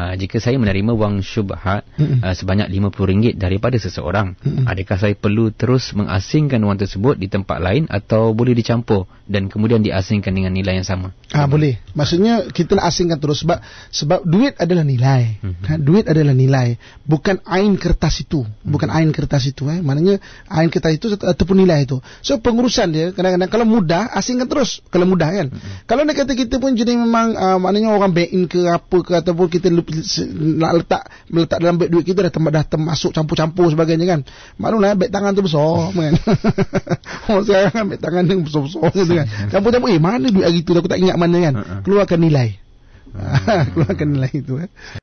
uh, jika saya menerima wang syubhat mm -mm. uh, sebanyak RM50 daripada seseorang, mm -mm. adakah saya perlu terus mengasingkan wang tersebut di tempat lain atau boleh dicampur? dan kemudian diasingkan dengan nilai yang sama. Ah ha, boleh. Maksudnya kita nak asingkan terus sebab sebab duit adalah nilai. Mhm. Ha, duit adalah nilai, bukan ain kertas itu, bukan mhm. ain kertas itu eh. Maknanya ain kertas itu ataupun nilai itu. So pengurusan dia kadang-kadang kalau mudah asingkan terus kalau mudah kan. Hmm. Kalau nak kata kita pun jadi memang uh, maknanya orang bank in ke apa ke ataupun kita nak letak meletak dalam beg duit kita dah tempat dah termasuk campur-campur sebagainya kan. Maklumlah eh, beg tangan tu besar kan. Oh saya kan beg tangan yang besar-besar kan? kan. Tampu-tampu eh mana duit hari tu aku tak ingat mana kan. Ha, ha. Keluarkan nilai. Ha, keluarkan nilai itu eh.